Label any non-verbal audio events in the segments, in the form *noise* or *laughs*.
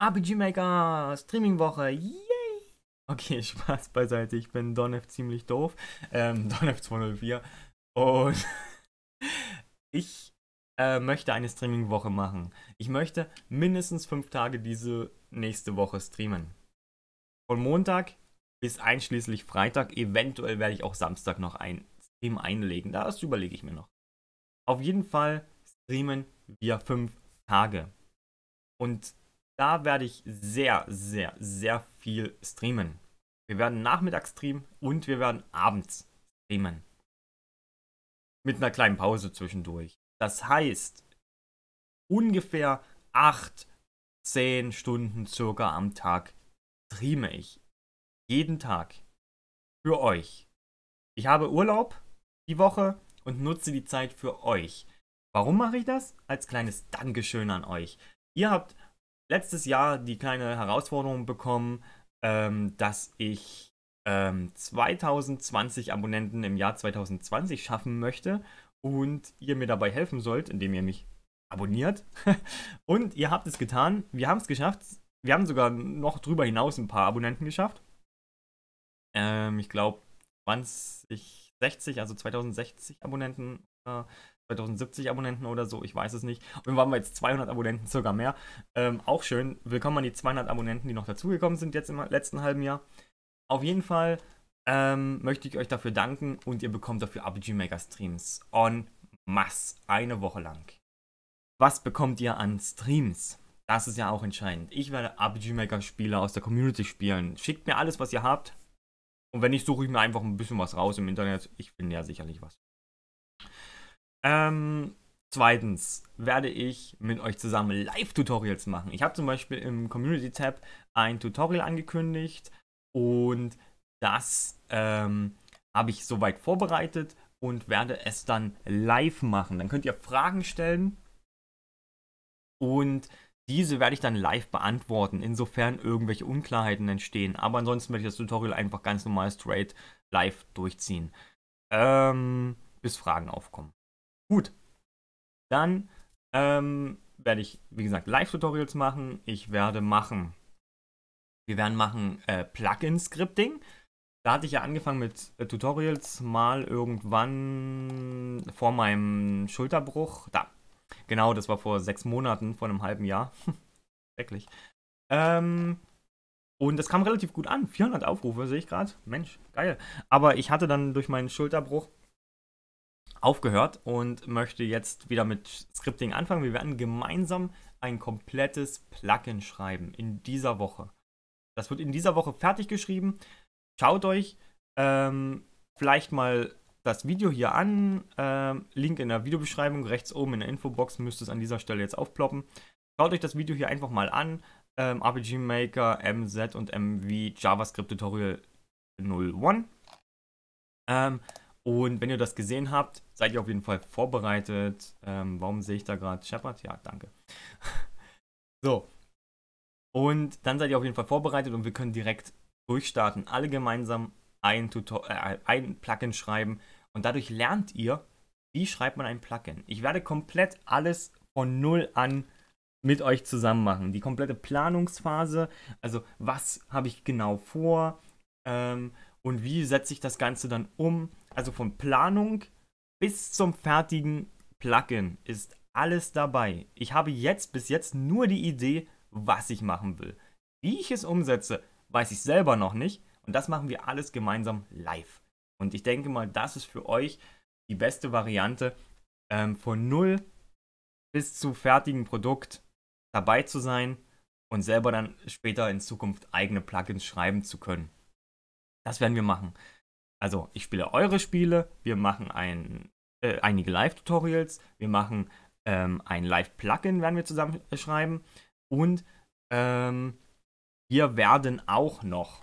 RPG Maker Streaming-Woche. Yay! Okay, *laughs* Spaß beiseite. Ich bin Donef ziemlich doof. Ähm, *laughs* Donef204. Und *laughs* ich äh, möchte eine Streaming-Woche machen. Ich möchte mindestens fünf Tage diese nächste Woche streamen. Von Montag bis einschließlich Freitag. Eventuell werde ich auch Samstag noch ein Stream einlegen. Das überlege ich mir noch. Auf jeden Fall streamen wir fünf Tage. Und da werde ich sehr, sehr, sehr viel streamen. Wir werden nachmittags streamen und wir werden abends streamen. Mit einer kleinen Pause zwischendurch. Das heißt, ungefähr 8, 10 Stunden circa am Tag streame ich. Jeden Tag. Für euch. Ich habe Urlaub die Woche und nutze die Zeit für euch. Warum mache ich das? Als kleines Dankeschön an euch. Ihr habt letztes Jahr die kleine Herausforderung bekommen, ähm, dass ich ähm, 2020 Abonnenten im Jahr 2020 schaffen möchte und ihr mir dabei helfen sollt, indem ihr mich abonniert. *laughs* und ihr habt es getan. Wir haben es geschafft. Wir haben sogar noch drüber hinaus ein paar Abonnenten geschafft. Ähm, ich glaube 2060, also 2060 Abonnenten. Äh, 2070 Abonnenten oder so, ich weiß es nicht. Und waren wir jetzt 200 Abonnenten, sogar mehr. Ähm, auch schön. Willkommen an die 200 Abonnenten, die noch dazugekommen sind jetzt im letzten halben Jahr. Auf jeden Fall ähm, möchte ich euch dafür danken und ihr bekommt dafür RPG Maker Streams on mass eine Woche lang. Was bekommt ihr an Streams? Das ist ja auch entscheidend. Ich werde RPG Maker Spieler aus der Community spielen. Schickt mir alles, was ihr habt. Und wenn nicht, suche ich mir einfach ein bisschen was raus im Internet. Ich finde ja sicherlich was. Ähm, zweitens werde ich mit euch zusammen Live-Tutorials machen. Ich habe zum Beispiel im Community-Tab ein Tutorial angekündigt und das ähm, habe ich soweit vorbereitet und werde es dann live machen. Dann könnt ihr Fragen stellen und diese werde ich dann live beantworten, insofern irgendwelche Unklarheiten entstehen. Aber ansonsten werde ich das Tutorial einfach ganz normal straight live durchziehen, ähm, bis Fragen aufkommen. Gut, dann ähm, werde ich, wie gesagt, Live-Tutorials machen. Ich werde machen, wir werden machen äh, Plugin-Scripting. Da hatte ich ja angefangen mit äh, Tutorials mal irgendwann vor meinem Schulterbruch. Da, genau, das war vor sechs Monaten, vor einem halben Jahr. *laughs* Schrecklich. Ähm, und das kam relativ gut an. 400 Aufrufe sehe ich gerade. Mensch, geil. Aber ich hatte dann durch meinen Schulterbruch aufgehört und möchte jetzt wieder mit Scripting anfangen. Wir werden gemeinsam ein komplettes Plugin schreiben in dieser Woche. Das wird in dieser Woche fertig geschrieben. Schaut euch ähm, vielleicht mal das Video hier an. Ähm, Link in der Videobeschreibung, rechts oben in der Infobox müsste es an dieser Stelle jetzt aufploppen. Schaut euch das Video hier einfach mal an. Ähm, RPG Maker, MZ und MV JavaScript Tutorial 01. Ähm, und wenn ihr das gesehen habt, seid ihr auf jeden Fall vorbereitet. Ähm, warum sehe ich da gerade Shepard? Ja, danke. *laughs* so. Und dann seid ihr auf jeden Fall vorbereitet und wir können direkt durchstarten. Alle gemeinsam ein, Tutor äh, ein Plugin schreiben. Und dadurch lernt ihr, wie schreibt man ein Plugin. Ich werde komplett alles von null an mit euch zusammen machen. Die komplette Planungsphase, also was habe ich genau vor, ähm, und wie setze ich das Ganze dann um. Also von Planung bis zum fertigen Plugin ist alles dabei. Ich habe jetzt bis jetzt nur die Idee, was ich machen will. Wie ich es umsetze, weiß ich selber noch nicht. Und das machen wir alles gemeinsam live. Und ich denke mal, das ist für euch die beste Variante, ähm, von null bis zu fertigen Produkt dabei zu sein und selber dann später in Zukunft eigene Plugins schreiben zu können. Das werden wir machen. Also, ich spiele eure Spiele, wir machen ein, äh, einige Live-Tutorials, wir machen ähm, ein Live-Plugin, werden wir zusammen äh, schreiben. Und ähm, wir werden auch noch,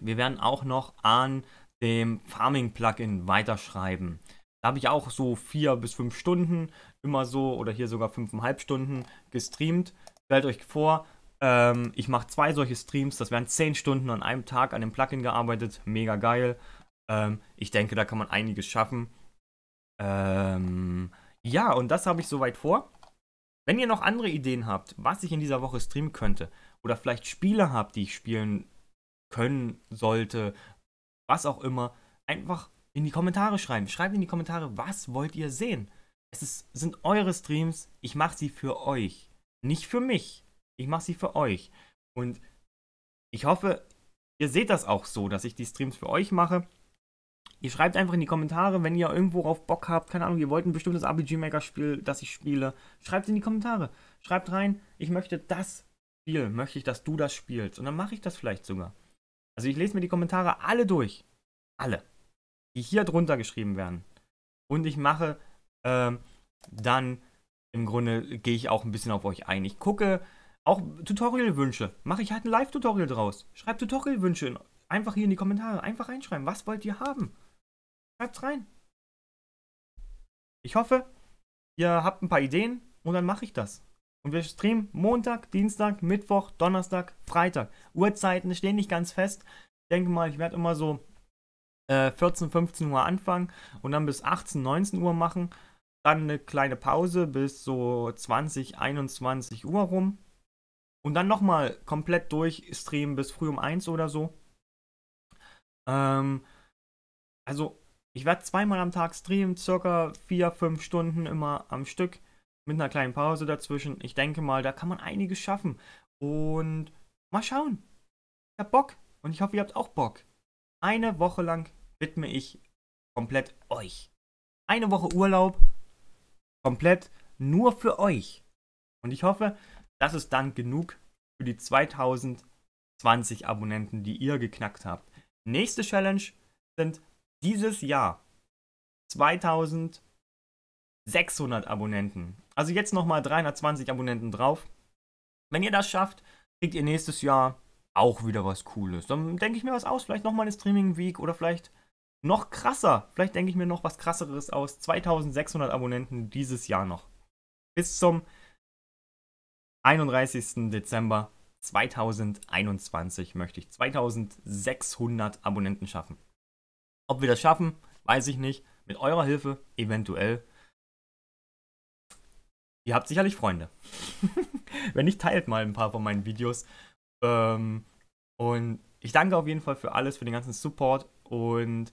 wir werden auch noch an dem Farming-Plugin weiterschreiben. Da habe ich auch so vier bis fünf Stunden, immer so, oder hier sogar fünfeinhalb Stunden gestreamt. Stellt euch vor, ähm, ich mache zwei solche Streams, das wären 10 Stunden an einem Tag an dem Plugin gearbeitet, mega geil. Ähm, ich denke, da kann man einiges schaffen. Ähm, ja, und das habe ich soweit vor. Wenn ihr noch andere Ideen habt, was ich in dieser Woche streamen könnte, oder vielleicht Spiele habt, die ich spielen können sollte, was auch immer, einfach in die Kommentare schreiben. Schreibt in die Kommentare, was wollt ihr sehen? Es ist, sind eure Streams, ich mache sie für euch, nicht für mich. Ich mache sie für euch. Und ich hoffe, ihr seht das auch so, dass ich die Streams für euch mache. Ihr schreibt einfach in die Kommentare, wenn ihr irgendwo auf Bock habt, keine Ahnung, ihr wollt ein bestimmtes RPG Maker Spiel, das ich spiele, schreibt in die Kommentare. Schreibt rein, ich möchte das Spiel, möchte ich, dass du das spielst und dann mache ich das vielleicht sogar. Also ich lese mir die Kommentare alle durch. Alle. Die hier drunter geschrieben werden. Und ich mache ähm, dann im Grunde gehe ich auch ein bisschen auf euch ein. Ich gucke, auch Tutorial-Wünsche. Mache ich halt ein Live-Tutorial draus. Schreibt Tutorial-Wünsche einfach hier in die Kommentare. Einfach reinschreiben. Was wollt ihr haben? Schreibt's rein. Ich hoffe, ihr habt ein paar Ideen und dann mache ich das. Und wir streamen Montag, Dienstag, Mittwoch, Donnerstag, Freitag. Uhrzeiten stehen nicht ganz fest. Ich denke mal, ich werde immer so äh, 14, 15 Uhr anfangen und dann bis 18, 19 Uhr machen. Dann eine kleine Pause bis so 20, 21 Uhr rum. Und dann nochmal komplett durchstreamen bis früh um 1 oder so. Ähm, also, ich werde zweimal am Tag streamen, circa 4, 5 Stunden immer am Stück, mit einer kleinen Pause dazwischen. Ich denke mal, da kann man einiges schaffen. Und mal schauen. Ich hab Bock und ich hoffe, ihr habt auch Bock. Eine Woche lang widme ich komplett euch. Eine Woche Urlaub komplett nur für euch. Und ich hoffe, das ist dann genug für die 2020 Abonnenten, die ihr geknackt habt. Nächste Challenge sind dieses Jahr 2600 Abonnenten. Also jetzt nochmal 320 Abonnenten drauf. Wenn ihr das schafft, kriegt ihr nächstes Jahr auch wieder was Cooles. Dann denke ich mir was aus. Vielleicht nochmal eine Streaming Week oder vielleicht noch krasser. Vielleicht denke ich mir noch was krasseres aus. 2600 Abonnenten dieses Jahr noch. Bis zum 31. Dezember 2021 möchte ich 2600 Abonnenten schaffen. Ob wir das schaffen, weiß ich nicht. Mit eurer Hilfe eventuell. Ihr habt sicherlich Freunde. *laughs* Wenn nicht, teilt mal ein paar von meinen Videos. Ähm, und ich danke auf jeden Fall für alles, für den ganzen Support. Und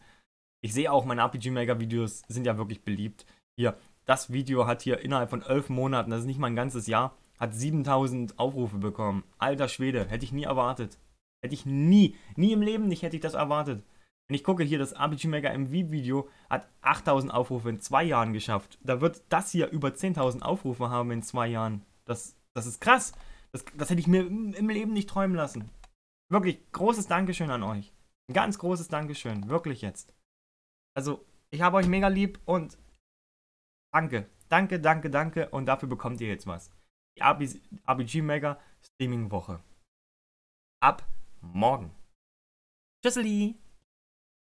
ich sehe auch, meine RPG Maker Videos sind ja wirklich beliebt. Hier, das Video hat hier innerhalb von elf Monaten, das ist nicht mal ein ganzes Jahr, hat 7000 Aufrufe bekommen. Alter Schwede, hätte ich nie erwartet. Hätte ich nie, nie im Leben nicht hätte ich das erwartet. Wenn ich gucke hier, das RPG Mega MV Video hat 8000 Aufrufe in zwei Jahren geschafft. Da wird das hier über 10.000 Aufrufe haben in zwei Jahren. Das, das ist krass. Das, das hätte ich mir im Leben nicht träumen lassen. Wirklich, großes Dankeschön an euch. Ein ganz großes Dankeschön. Wirklich jetzt. Also, ich habe euch mega lieb und danke. Danke, danke, danke. Und dafür bekommt ihr jetzt was die ABG Mega Streaming Woche. Ab morgen. Tschüssli!